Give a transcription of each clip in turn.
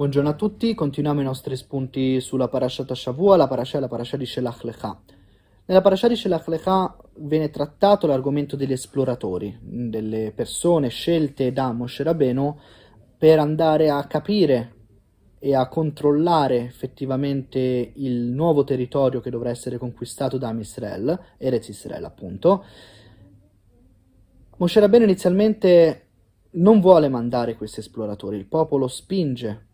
Buongiorno a tutti, continuiamo i nostri spunti sulla Parashat Shavua, la Parashat e la Parashat di Shelach Lecha. Nella Parashat di Shelach Lecha viene trattato l'argomento degli esploratori, delle persone scelte da Moshe Rabbeinu per andare a capire e a controllare effettivamente il nuovo territorio che dovrà essere conquistato da Amisrael, Erez Israel appunto. Moshe Rabbeinu inizialmente non vuole mandare questi esploratori, il popolo spinge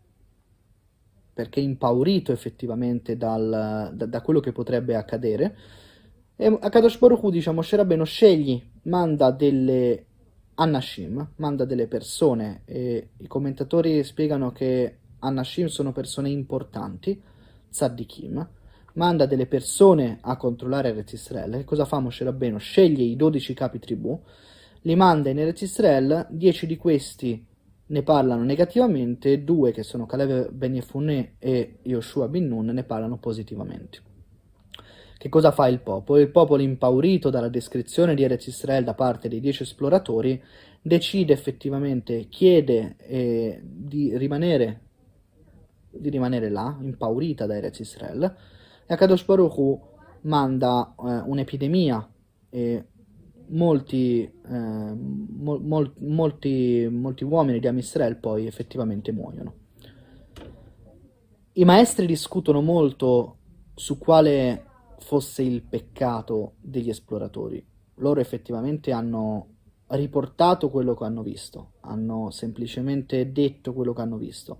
perché impaurito effettivamente dal, da, da, quello che potrebbe accadere. E Akadosh Baruch Hu dice a Moshe Rabbeinu scegli, manda delle Annashim, manda delle persone e i commentatori spiegano che Annashim sono persone importanti, Tzaddikim, manda delle persone a controllare Eretz Israel. Cosa fa Moshe Rabbeinu? Sceglie i 12 capi tribù, li manda in Eretz Israel, 10 di questi ne parlano negativamente, due che sono Caleb Ben Yefune e Yoshua Bin Nun ne parlano positivamente. Che cosa fa il popolo? Il popolo, impaurito dalla descrizione di Erez Israel da parte dei dieci esploratori, decide effettivamente, chiede eh, di, rimanere, di, rimanere, là, impaurita da Erez Israel, e Akadosh Baruch Hu manda eh, un'epidemia eh, molti, eh, mol, mol, molti, molti uomini di Amistrel poi effettivamente muoiono. I maestri discutono molto su quale fosse il peccato degli esploratori. Loro effettivamente hanno riportato quello che hanno visto, hanno semplicemente detto quello che hanno visto.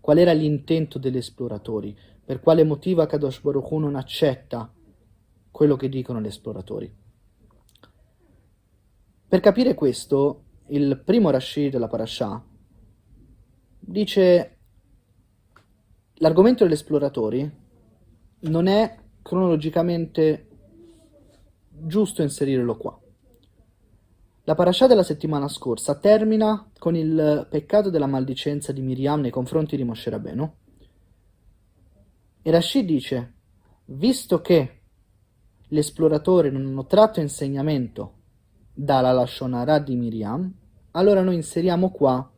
Qual era l'intento degli esploratori? Per quale motivo Kadosh Baruch Hu non accetta quello che dicono gli esploratori? Per capire questo, il primo Rashi della Parashah dice l'argomento degli esploratori non è cronologicamente giusto inserirlo qua. La Parashah della settimana scorsa termina con il peccato della maldicenza di Miriam nei confronti di Moshe Rabbeinu. E Rashi dice, visto che gli esploratori non hanno tratto insegnamento dalla Lashonara di Miriam, allora noi inseriamo qua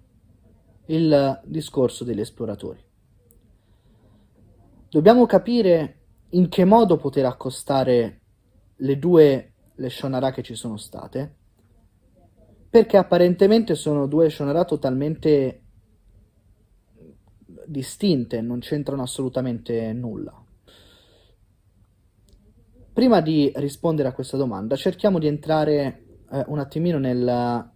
il discorso degli esploratori. Dobbiamo capire in che modo poter accostare le due Lashonara che ci sono state, perché apparentemente sono due Shonara totalmente distinte, non c'entrano assolutamente nulla. Prima di rispondere a questa domanda, cerchiamo di entrare eh, un attimino nel,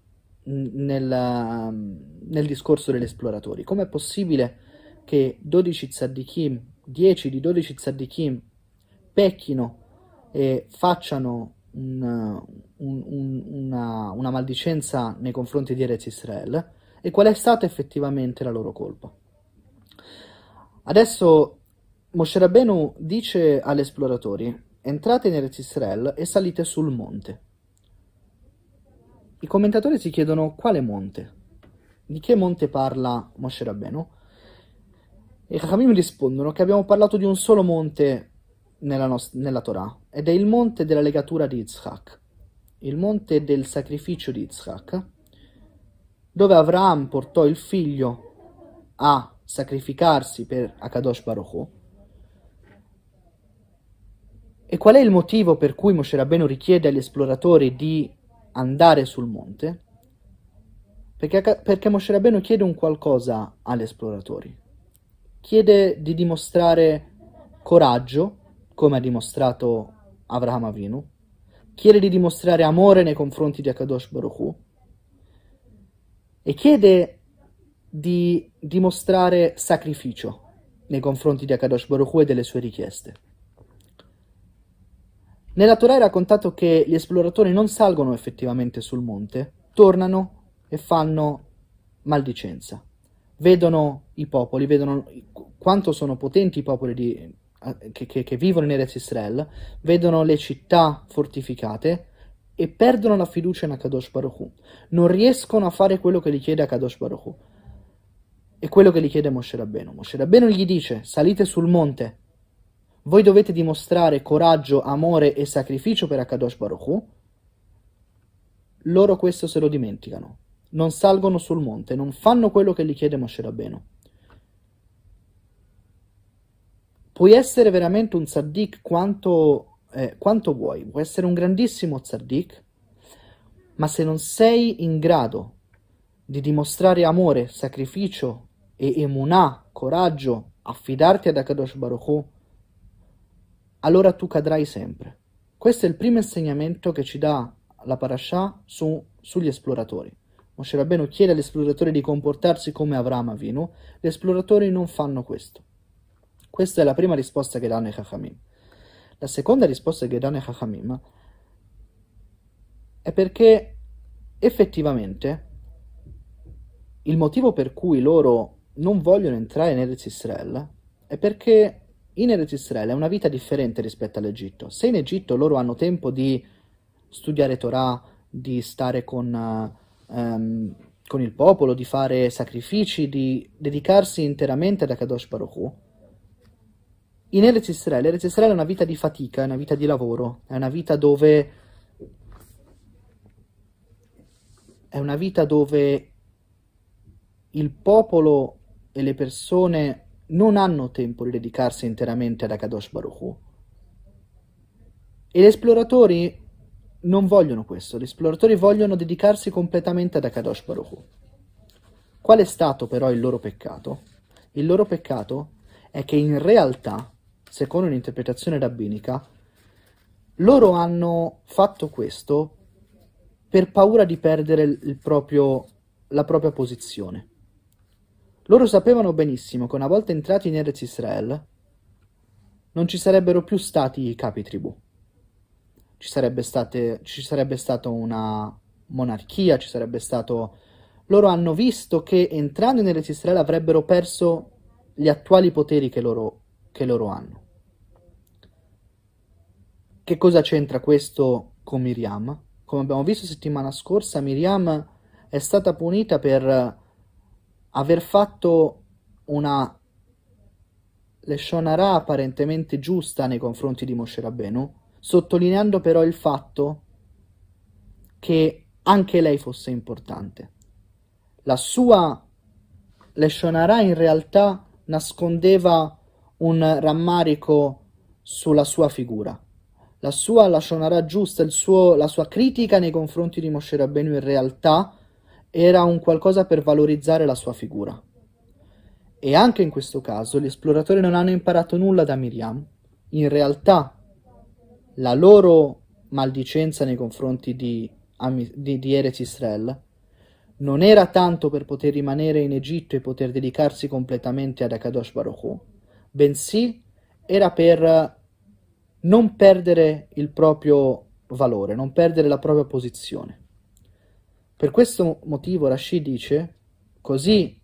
nel, nel discorso degli esploratori. Com'è possibile che 12 tzaddikim, 10 di 12 tzaddikim pecchino e facciano un, un, un, una, una, maldicenza nei confronti di Erez Israel e qual è stata effettivamente la loro colpa. Adesso Moshe Rabbenu dice agli esploratori entrate in Erez Israel e salite sul monte. I commentatori si chiedono quale monte? Di che monte parla Moshe Rabbeno? I Chachamim rispondono che abbiamo parlato di un solo monte nella, nos- nella Torah, ed è il monte della legatura di Yitzhak, il monte del sacrificio di Yitzhak, dove Avraham portò il figlio a sacrificarsi per Akadosh Baruch Hu. E qual è il motivo per cui Moshe Rabbeno richiede agli esploratori di andare sul monte perché, perché Moshe Rabbeinu chiede un qualcosa agli esploratori. Chiede di dimostrare coraggio, come ha dimostrato Avraham Avinu. Chiede di dimostrare amore nei confronti di Akadosh Baruch Hu. E chiede di dimostrare sacrificio nei confronti di Akadosh Baruch Hu e delle sue richieste. Nella Torah è raccontato che gli esploratori non salgono effettivamente sul monte, tornano e fanno maldicenza. Vedono i popoli, vedono quanto sono potenti i popoli di, che, che, che, vivono in Eretz Israel, vedono le città fortificate e perdono la fiducia in Akadosh Baruch Hu. Non riescono a fare quello che gli chiede Akadosh Baruch Hu. E quello che gli chiede Moshe Rabbeno. Moshe Rabbeno gli dice, salite sul monte, voi dovete dimostrare coraggio, amore e sacrificio per Akadosh Baruch Hu. Loro questo se lo dimenticano. Non salgono sul monte, non fanno quello che gli chiede Moshe Rabbeno. Puoi essere veramente un tzaddik quanto, eh, quanto vuoi, puoi essere un grandissimo tzaddik, ma se non sei in grado di dimostrare amore, sacrificio e emunah, coraggio, affidarti ad Akadosh Baruch Hu, allora tu cadrai sempre. Questo è il primo insegnamento che ci dà la Parashah su, sugli esploratori. Moshe Rabbeinu chiede agli esploratori di comportarsi come Avram Avinu, gli esploratori non fanno questo. Questa è la prima risposta che danno i Chachamim. La seconda risposta che danno i Chachamim è perché effettivamente il motivo per cui loro non vogliono entrare nel Eretz è perché in Eretz Israele è una vita differente rispetto all'Egitto. Se in Egitto loro hanno tempo di studiare Torah, di stare con, um, con il popolo, di fare sacrifici, di dedicarsi interamente ad Akadosh Baruch Hu, in Eretz Israele, Eretz Israele è una vita di fatica, è una vita di lavoro, è una vita dove... È una vita dove il popolo e le persone non hanno tempo di dedicarsi interamente ad Akadosh Baruch Hu. E gli esploratori non vogliono questo, gli esploratori vogliono dedicarsi completamente ad Akadosh Baruch Hu. Qual è stato però il loro peccato? Il loro peccato è che in realtà, secondo un'interpretazione rabbinica, loro hanno fatto questo per paura di perdere proprio, la propria posizione. Loro sapevano benissimo che una volta entrati in Eretz Israel non ci sarebbero più stati i capi tribù. Ci sarebbe, state, ci sarebbe stata una monarchia, ci sarebbe stato... Loro hanno visto che entrando in Eretz Israel avrebbero perso gli attuali poteri che loro, che loro hanno. Che cosa c'entra questo con Miriam? Come abbiamo visto settimana scorsa, Miriam è stata punita per aver fatto una Leshonara apparentemente giusta nei confronti di Moshe Rabbenu, sottolineando però il fatto che anche lei fosse importante. La sua Leshonara in realtà nascondeva un rammarico sulla sua figura. La sua Lashonara giusta, suo, la sua critica nei confronti di Moshe Rabbenu in realtà era un qualcosa per valorizzare la sua figura. E anche in questo caso gli esploratori non hanno imparato nulla da Miriam. In realtà la loro maldicenza nei confronti di, di, di Eretz Israel non era tanto per poter rimanere in Egitto e poter dedicarsi completamente ad Akadosh Baruch Hu, bensì era per non perdere il proprio valore, non perdere la propria posizione. Per questo motivo Rashi dice, così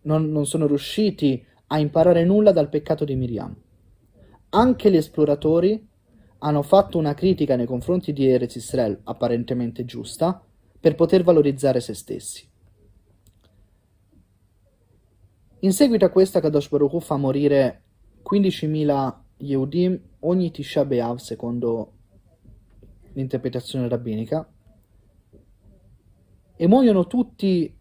non, non sono riusciti a imparare nulla dal peccato di Miriam. Anche gli esploratori hanno fatto una critica nei confronti di Erez Israel apparentemente giusta per poter valorizzare se stessi. In seguito a questa Kadosh Baruch Hu fa morire 15.000 Yehudim ogni Tisha B'Av secondo l'interpretazione rabbinica e muoiono tutti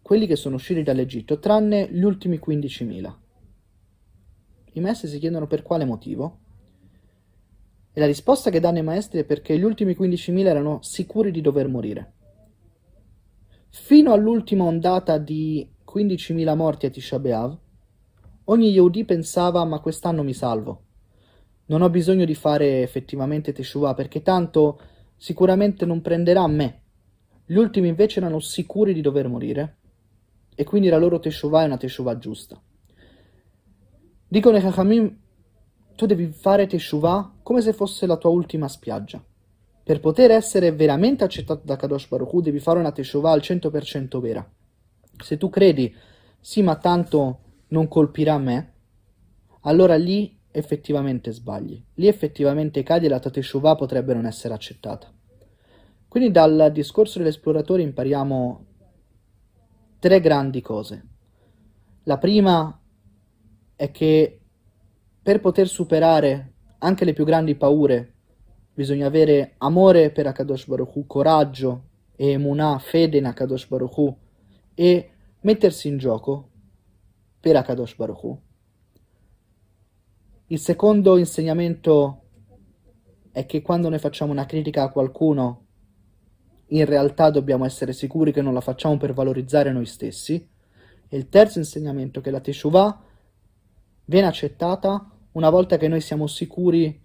quelli che sono usciti dall'Egitto, tranne gli ultimi 15.000. I maestri si chiedono per quale motivo. E la risposta che danno i maestri è perché gli ultimi 15.000 erano sicuri di dover morire. Fino all'ultima ondata di 15.000 morti a Tisha B'Av, ogni Yehudi pensava ma quest'anno mi salvo. Non ho bisogno di fare effettivamente Teshuvah perché tanto sicuramente non prenderà me gli ultimi invece erano sicuri di dover morire e quindi la loro teshuvah è una teshuvah giusta. Dicono ai Chachamim, tu devi fare teshuvah come se fosse la tua ultima spiaggia. Per poter essere veramente accettato da Kadosh Baruch Hu, devi fare una teshuvah al 100% vera. Se tu credi, sì ma tanto non colpirà me, allora lì effettivamente sbagli. Lì effettivamente cadi e la tua teshuvah potrebbe non essere accettata. Quindi dal discorso dell'esploratore impariamo tre grandi cose. La prima è che per poter superare anche le più grandi paure bisogna avere amore per Akadosh Baruch Hu, coraggio e emunah, fede in Akadosh Baruch Hu e mettersi in gioco per Akadosh Baruch Hu. Il secondo insegnamento è che quando noi facciamo una critica a qualcuno in realtà dobbiamo essere sicuri che non la facciamo per valorizzare noi stessi. E il terzo insegnamento è che la Teshuvah viene accettata una volta che noi siamo sicuri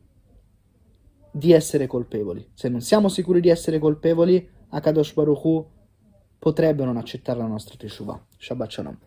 di essere colpevoli. Se non siamo sicuri di essere colpevoli, Akadosh Baruch Hu potrebbe non accettare la nostra Teshuvah. Shabbat Shalom.